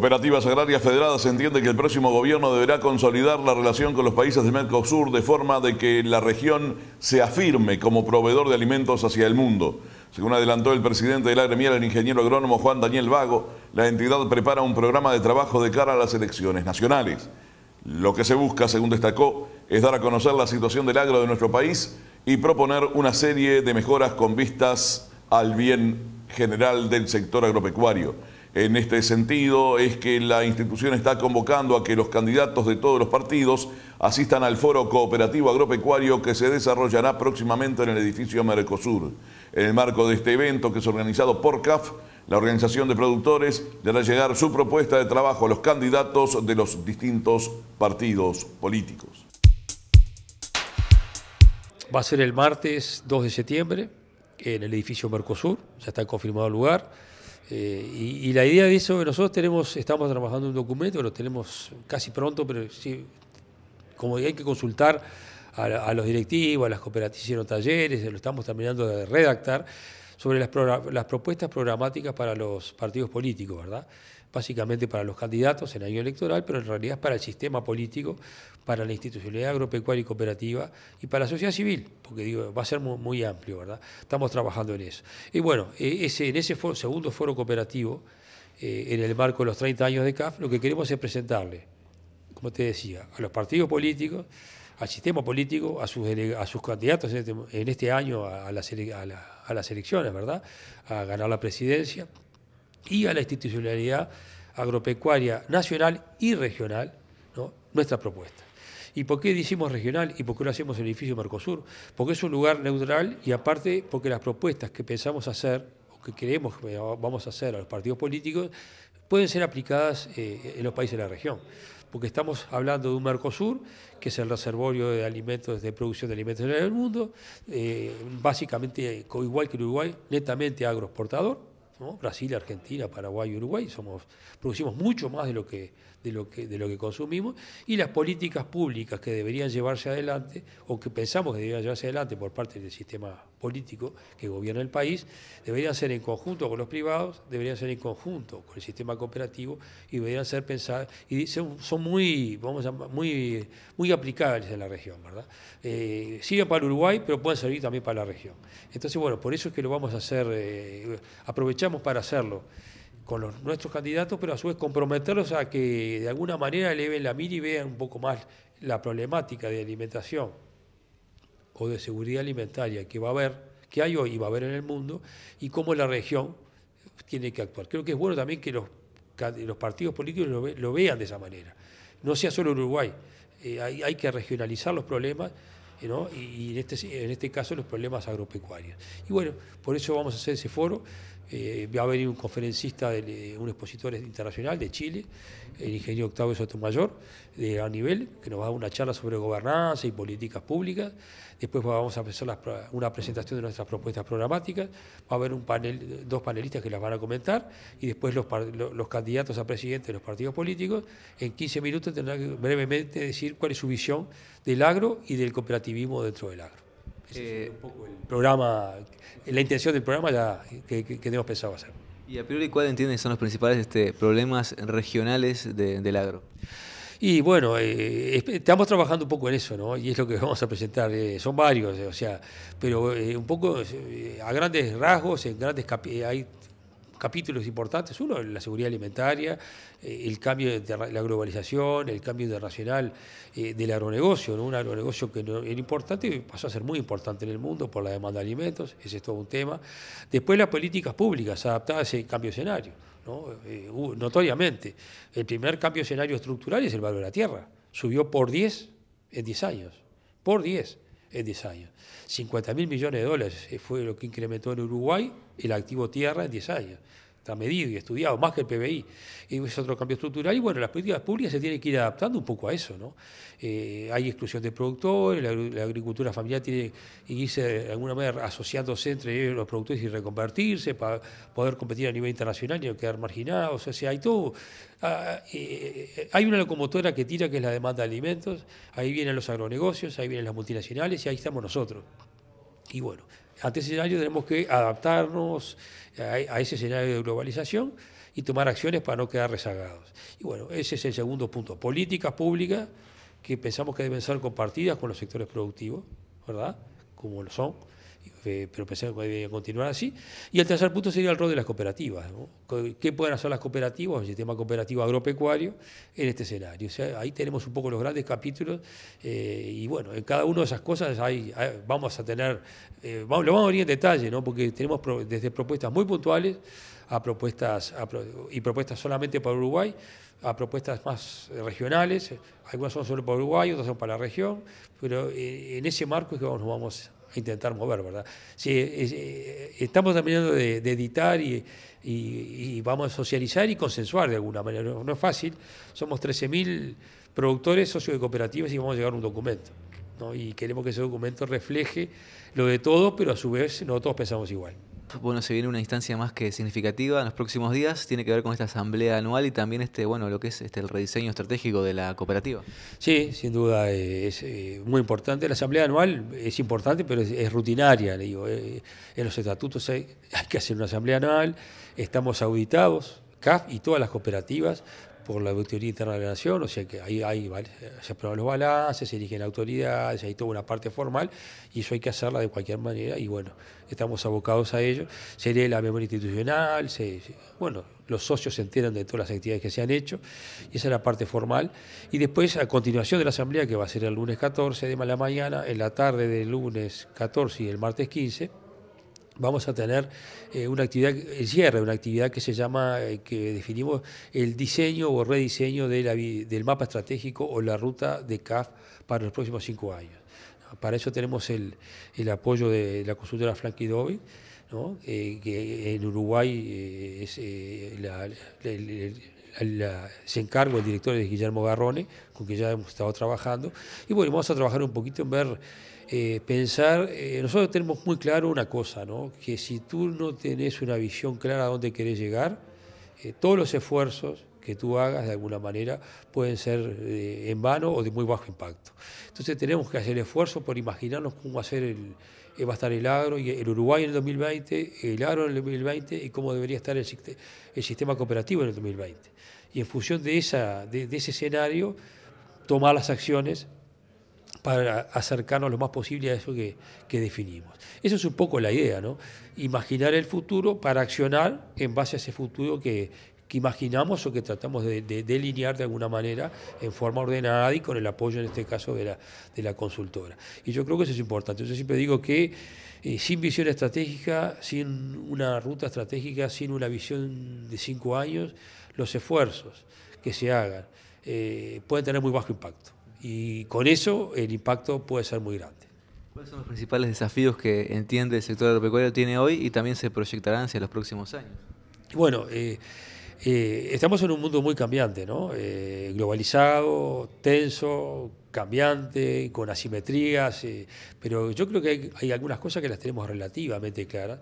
Cooperativas Agrarias Federadas entiende que el próximo gobierno deberá consolidar la relación con los países del Mercosur de forma de que la región se afirme como proveedor de alimentos hacia el mundo. Según adelantó el presidente de la el ingeniero agrónomo Juan Daniel Vago, la entidad prepara un programa de trabajo de cara a las elecciones nacionales. Lo que se busca, según destacó, es dar a conocer la situación del agro de nuestro país y proponer una serie de mejoras con vistas al bien general del sector agropecuario en este sentido es que la institución está convocando a que los candidatos de todos los partidos asistan al foro cooperativo agropecuario que se desarrollará próximamente en el edificio Mercosur. En el marco de este evento que es organizado por CAF, la organización de productores le llegar su propuesta de trabajo a los candidatos de los distintos partidos políticos. Va a ser el martes 2 de septiembre en el edificio Mercosur, ya está confirmado el lugar. Eh, y, la idea de eso, nosotros tenemos, estamos trabajando un documento, lo tenemos casi pronto, pero sí, como hay que consultar a, los directivos, a las cooperativas los talleres, lo estamos terminando de redactar sobre las, propuestas programáticas para los partidos políticos, ¿verdad? Básicamente para los candidatos en año electoral, pero en realidad es para el sistema político, para la institucionalidad agropecuaria y cooperativa y para la sociedad civil, porque digo, va a ser muy, amplio, ¿verdad? Estamos trabajando en eso. Y bueno, e-, en ese segundo foro cooperativo, eh, en el marco de los 30 años de CAF, lo que queremos es presentarle, como te decía, a los partidos políticos, al sistema político, a sus, a sus candidatos en este, este año a, las, elecciones, ¿verdad? A ganar la presidencia y a la institucionalidad agropecuaria nacional y regional, ¿no? nuestra propuesta. ¿Y por qué decimos regional y por qué lo hacemos en el edificio Mercosur? Porque es un lugar neutral y aparte porque las propuestas que pensamos hacer o que creemos que vamos a hacer a los partidos políticos pueden ser aplicadas eh, en los países de la región porque estamos hablando de un Mercosur, que es el reservorio de alimentos, de producción de alimentos en el mundo, eh, básicamente, igual que Uruguay, netamente agroexportador, Brasil, Argentina, Paraguay, Uruguay, somos, producimos mucho más de lo, que, lo que, de lo que consumimos, y las políticas públicas que deberían llevarse adelante, o que pensamos que deberían llevarse adelante por parte del sistema político que gobierna el país, deberían ser en conjunto con los privados, deberían ser en conjunto con el sistema cooperativo y deberían ser pensadas, y son, muy, vamos muy, muy aplicables en la región, ¿verdad? Eh, para Uruguay, pero pueden servir también para la región. Entonces, bueno, por eso es que lo vamos a hacer, eh, aprovechamos para hacerlo con nuestros candidatos, pero a su vez comprometerlos a que de alguna manera eleven la mira y vean un poco más la problemática de alimentación o de seguridad alimentaria que va a haber, que hay hoy y va a haber en el mundo, y cómo la región tiene que actuar. Creo que es bueno también que los, los partidos políticos lo, vean de esa manera. No sea solo Uruguay, eh, hay, que regionalizar los problemas. Eh, y, en, este, en este caso los problemas agropecuarios. Y bueno, por eso vamos a hacer ese foro. Eh, va a venir un conferencista, de, un expositor internacional de Chile, el ingeniero Octavio Sotomayor, de a nivel, que nos va a dar una charla sobre gobernanza y políticas públicas. Después vamos a hacer una presentación de nuestras propuestas programáticas. Va a haber un panel, dos panelistas que las van a comentar y después los, los candidatos a presidente de los partidos políticos en 15 minutos tendrán que brevemente decir cuál es su visión del agro y del cooperativismo dentro del agro eh, un poco el programa, la intención del programa ya que, hemos tenemos pensado hacer. ¿Y a priori ¿cuáles entienden son los principales este, problemas regionales del agro? Y bueno, eh, estamos trabajando un poco en eso, ¿no? Y es lo que vamos a presentar. Eh, son varios, eh, o sea, pero un poco a grandes rasgos, en grandes hay capítulos importantes. Uno, la seguridad alimentaria, eh, el cambio de la globalización, el cambio internacional eh, del agronegocio, ¿no? un agronegocio que era importante y pasó a ser muy importante en el mundo por la demanda de alimentos, ese es todo un tema. Después las políticas públicas adaptadas a ese cambio de escenario, eh, notoriamente. El primer cambio de escenario estructural es el valor de la tierra, subió por 10 en 10 años, por 10 en 10 años. 50 mil millones de dólares fue lo que incrementó en Uruguay el activo tierra en 10 años está medido y estudiado, más que el PBI. Y es otro cambio estructural. Y bueno, las políticas públicas se tienen que ir adaptando un poco a eso. ¿no? Eh, hay exclusión de productores, la, agricultura familiar tiene que irse de alguna manera asociándose entre los productores y reconvertirse para poder competir a nivel internacional y no quedar marginados. O sea, hay todo. Ah, ah, eh, eh, hay una locomotora que tira que es la demanda de alimentos, ahí vienen los agronegocios, ahí vienen las multinacionales y ahí estamos nosotros. Y bueno, ante ese escenario tenemos que adaptarnos eh, a, ese escenario de globalización y tomar acciones para no quedar rezagados. Y bueno, ese es el segundo punto. Políticas públicas que pensamos que deben ser compartidas con los sectores productivos, ¿verdad? Como lo son eh, pero pensé que podía continuar así. Y el tercer punto sería el rol de las cooperativas. ¿Qué pueden hacer las cooperativas, el sistema cooperativo agropecuario, en este escenario? sea, ahí tenemos un poco los grandes capítulos eh, y bueno, en cada una de esas cosas vamos a tener, eh, lo vamos a ver en detalle, ¿no? porque tenemos desde propuestas muy puntuales a propuestas y propuestas solamente para Uruguay a propuestas más regionales, algunas son solo para Uruguay, otras son para la región, pero en ese marco es que nos vamos intentar mover, ¿verdad? Si, eh, estamos terminando de, editar y, vamos a socializar y consensuar de alguna manera. No, es fácil, somos 13.000 productores socios de cooperativas y vamos a llegar a un documento. ¿no? Y queremos que ese documento refleje lo de todos, pero a su vez no todos pensamos igual. Bueno, se viene una instancia más que significativa en los próximos días, tiene que ver con esta asamblea anual y también este, bueno, lo que es este, el rediseño estratégico de la cooperativa. Sí, sin duda eh, es eh, muy importante. La asamblea anual es importante, pero es, rutinaria, le digo. Eh, en los estatutos hay que hacer una asamblea anual, estamos auditados, CAF y todas las cooperativas por la Autoridad Interna de la Nación, o sea que ahí, se aprueban los balances, se eligen autoridades, hay toda una parte formal y eso hay que hacerla de cualquier manera y bueno, estamos abocados a ello. Se lee la memoria institucional, bueno, los socios se enteran de todas las actividades que se han hecho y esa es la parte formal. Y después, a continuación de la asamblea, que va a ser el lunes 14 de la mañana, en la tarde del lunes 14 y el martes 15, vamos a tener eh, una actividad, el cierre, una actividad que se llama, eh, que definimos el diseño o rediseño de la, del mapa estratégico o la ruta de CAF para los próximos cinco años. Para eso tenemos el, el apoyo de la consultora Frankie eh, que en Uruguay es, se encarga el director de Guillermo Garrone, con quien ya hemos estado trabajando. Y bueno, vamos a trabajar un poquito en ver eh, pensar, eh, nosotros tenemos muy claro una cosa, ¿no? que si tú no tenés una visión clara a dónde querés llegar, eh, todos los esfuerzos que tú hagas de alguna manera pueden ser en vano o de muy bajo impacto. Entonces tenemos que hacer esfuerzo por imaginarnos cómo va a, ser el, va a estar el agro, y el Uruguay en el 2020, el agro en el 2020 y cómo debería estar el, el sistema cooperativo en el 2020. Y en función de, esa, de ese escenario, tomar las acciones para acercarnos lo más posible a eso que, definimos. Esa es un poco la idea, ¿no? Imaginar el futuro para accionar en base a ese futuro que, imaginamos o que tratamos de, delinear de alguna manera en forma ordenada y con el apoyo en este caso de la, consultora. Y yo creo que eso es importante. Yo siempre digo que eh, sin visión estratégica, sin una ruta estratégica, sin una visión de cinco años, los esfuerzos que se hagan eh, pueden tener muy bajo impacto. Y con eso el impacto puede ser muy grande. ¿Cuáles son los principales desafíos que entiende el sector agropecuario tiene hoy y también se proyectarán hacia los próximos años? Bueno, eh, eh, estamos en un mundo muy cambiante, ¿no? Eh, globalizado, tenso, cambiante, con asimetrías, pero yo creo que hay, algunas cosas que las tenemos relativamente claras.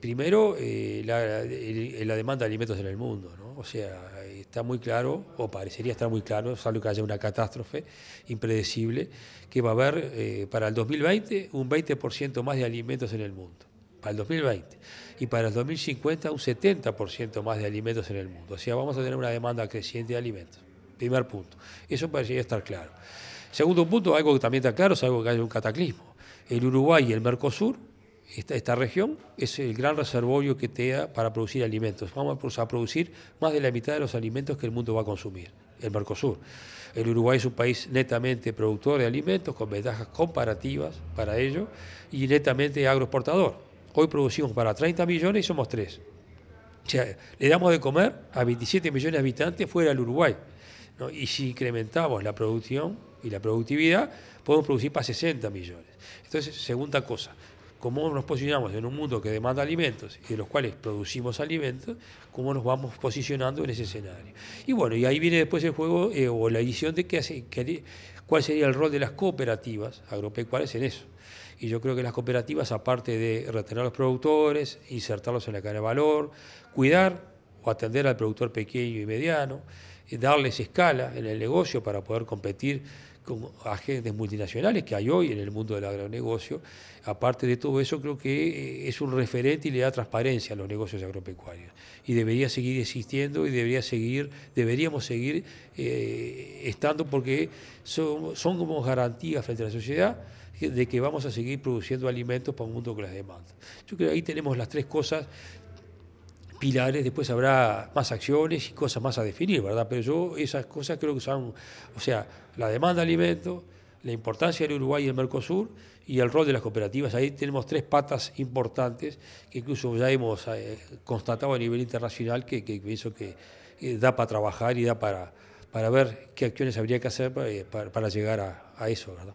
primero, la, la, demanda de alimentos en el mundo, ¿no? O sea, está muy claro, o parecería estar muy claro, salvo que haya una catástrofe impredecible, que va a haber eh, para el 2020 un 20% más de alimentos en el mundo, para el 2020, y para el 2050 un 70% más de alimentos en el mundo. O sea, vamos a tener una demanda creciente de alimentos. Primer punto. Eso parecería estar claro. Segundo punto, algo que también está claro, es algo que haya un cataclismo. El Uruguay y el Mercosur esta, región es el gran reservorio que te da para producir alimentos. Vamos a producir más de la mitad de los alimentos que el mundo va a consumir, el Mercosur. El Uruguay es un país netamente productor de alimentos, con ventajas comparativas para ello, y netamente agroexportador. Hoy producimos para 30 millones y somos 3. O sea, le damos de comer a 27 millones de habitantes fuera del Uruguay. Y si incrementamos la producción y la productividad, podemos producir para 60 millones. Entonces, segunda cosa, cómo nos posicionamos en un mundo que demanda alimentos y de los cuales producimos alimentos, cómo nos vamos posicionando en ese escenario. Y bueno, y ahí viene después el juego eh, o la edición de qué cuál sería el rol de las cooperativas agropecuarias en eso. Y yo creo que las cooperativas, aparte de retener a los productores, insertarlos en la cadena de valor, cuidar o atender al productor pequeño y mediano, eh, darles escala en el negocio para poder competir como agentes multinacionales que hay hoy en el mundo del agronegocio. Aparte de todo eso, creo que eh, es un referente y le da transparencia a los negocios agropecuarios. Y debería seguir existiendo y debería seguir, deberíamos seguir eh, estando porque son, son como garantías frente a la sociedad de que vamos a seguir produciendo alimentos para un mundo que las demanda. Yo creo que ahí tenemos las tres cosas pilares, después habrá más acciones y cosas más a definir, ¿verdad? Pero yo esas cosas creo que son, o sea, la demanda de alimentos, la importancia del Uruguay y el Mercosur y el rol de las cooperativas. Ahí tenemos tres patas importantes que incluso ya hemos eh, constatado a nivel internacional que, pienso que da para trabajar y da para, para ver qué acciones habría que hacer eh, para, llegar a, a eso, ¿verdad?